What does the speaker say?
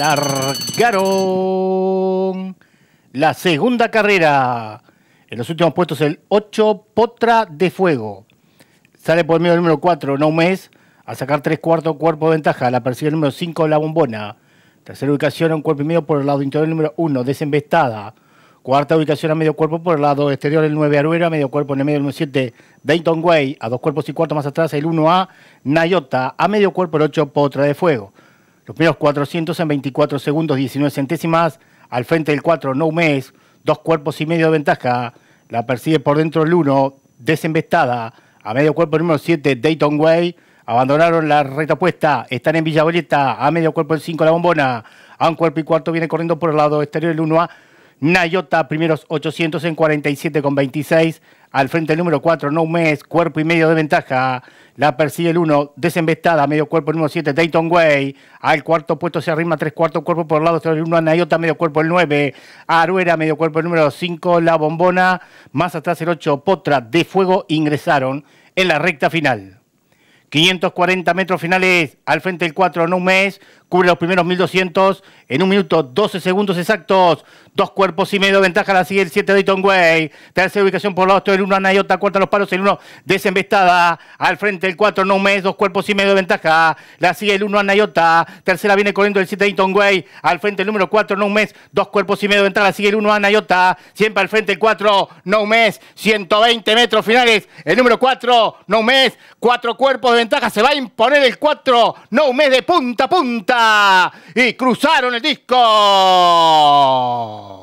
largaron la segunda carrera. En los últimos puestos el 8 Potra de Fuego. Sale por medio el número 4 mes. a sacar tres cuartos cuerpo de ventaja. La persigue el número 5 La Bombona. Tercera ubicación a un cuerpo y medio por el lado interior el número 1 Desembestada. Cuarta ubicación a medio cuerpo por el lado exterior, el 9 Aruera, medio cuerpo en el medio el 7 Dayton Way, a dos cuerpos y cuarto más atrás el 1A Nayota, a medio cuerpo el 8 Potra de Fuego. Los primeros 400 en 24 segundos, 19 centésimas. Al frente del 4, No Mes. Dos cuerpos y medio de ventaja. La persigue por dentro el 1, desembestada. A medio cuerpo número 7, Dayton Way. Abandonaron la recta puesta Están en Villa Boleta. A medio cuerpo el 5, La Bombona. A un cuerpo y cuarto viene corriendo por el lado exterior el 1A. Nayota, primeros 800 en 47,26. Al frente el número 4, No Mes, cuerpo y medio de ventaja. La persigue el 1, Desembestada, medio cuerpo el número 7, Dayton Way. Al cuarto puesto se arrima tres cuartos cuerpo por el lado el 1, Nayota, medio cuerpo el 9. Aruera, medio cuerpo el número 5, La Bombona. Más atrás el 8, Potra de Fuego ingresaron en la recta final. 540 metros finales al frente del 4 no un mes, cubre los primeros 1200 en un minuto 12 segundos exactos, dos cuerpos y medio de ventaja la sigue el 7 de Dayton Way, tercera ubicación por lado el 1 Anayota, cuarta los palos, el 1 desembestada, al frente del 4 no un mes, dos cuerpos y medio de ventaja, la sigue el 1 Anayota, tercera viene corriendo el 7 de Dayton Way, al frente el número 4 no un mes, dos cuerpos y medio de ventaja, la sigue el 1 Anayota, siempre al frente el 4 no mes, 120 metros finales, el número 4 no mes, cuatro cuerpos de ventaja. Se va a imponer el 4. No me de punta a punta. Y cruzaron el disco.